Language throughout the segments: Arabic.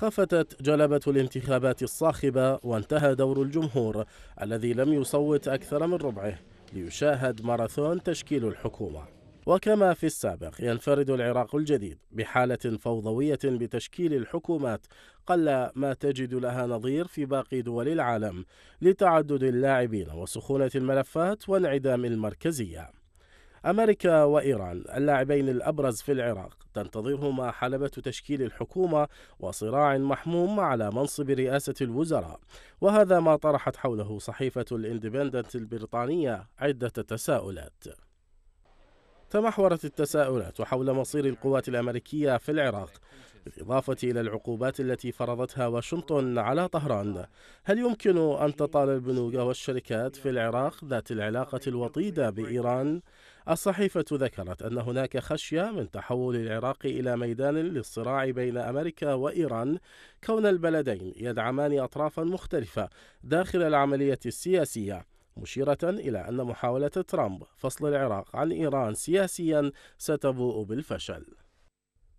خفتت جلبة الانتخابات الصاخبة وانتهى دور الجمهور الذي لم يصوت أكثر من ربعه ليشاهد ماراثون تشكيل الحكومة وكما في السابق ينفرد العراق الجديد بحالة فوضوية بتشكيل الحكومات قل ما تجد لها نظير في باقي دول العالم لتعدد اللاعبين وسخونة الملفات وانعدام المركزية أمريكا وإيران اللاعبين الأبرز في العراق تنتظرهما حلبة تشكيل الحكومة وصراع محموم على منصب رئاسة الوزراء وهذا ما طرحت حوله صحيفة الاندبندنت البريطانية عدة تساؤلات تمحورت التساؤلات حول مصير القوات الأمريكية في العراق بالإضافة إلى العقوبات التي فرضتها واشنطن على طهران هل يمكن أن تطال البنوك والشركات في العراق ذات العلاقة الوطيدة بإيران؟ الصحيفة ذكرت أن هناك خشية من تحول العراق إلى ميدان للصراع بين أمريكا وإيران كون البلدين يدعمان أطرافا مختلفة داخل العملية السياسية مشيرة إلى أن محاولة ترامب فصل العراق عن إيران سياسيا ستبوء بالفشل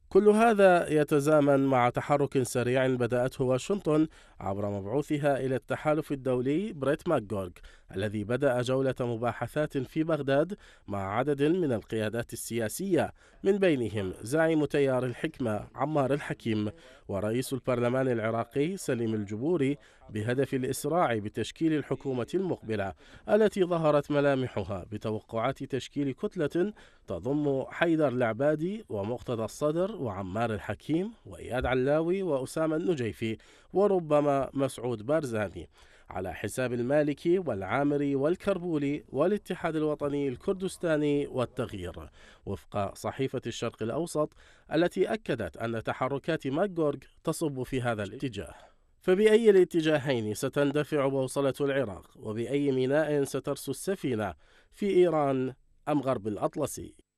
كل هذا يتزامن مع تحرك سريع بدأته واشنطن عبر مبعوثها إلى التحالف الدولي بريت ماكغورغ الذي بدأ جولة مباحثات في بغداد مع عدد من القيادات السياسية من بينهم زعيم تيار الحكمة عمار الحكيم ورئيس البرلمان العراقي سليم الجبوري بهدف الإسراع بتشكيل الحكومة المقبلة التي ظهرت ملامحها بتوقعات تشكيل كتلة تضم حيدر العبادي ومقتدى الصدر وعمار الحكيم وإياد علاوي وأسامة النجيفي وربما مسعود بارزاني على حساب المالكي والعامري والكربولي والاتحاد الوطني الكردستاني والتغيير وفق صحيفة الشرق الأوسط التي أكدت أن تحركات ماكغورغ تصب في هذا الاتجاه فبأي الاتجاهين ستندفع بوصلة العراق وبأي ميناء سترسو السفينة في إيران أم غرب الأطلسي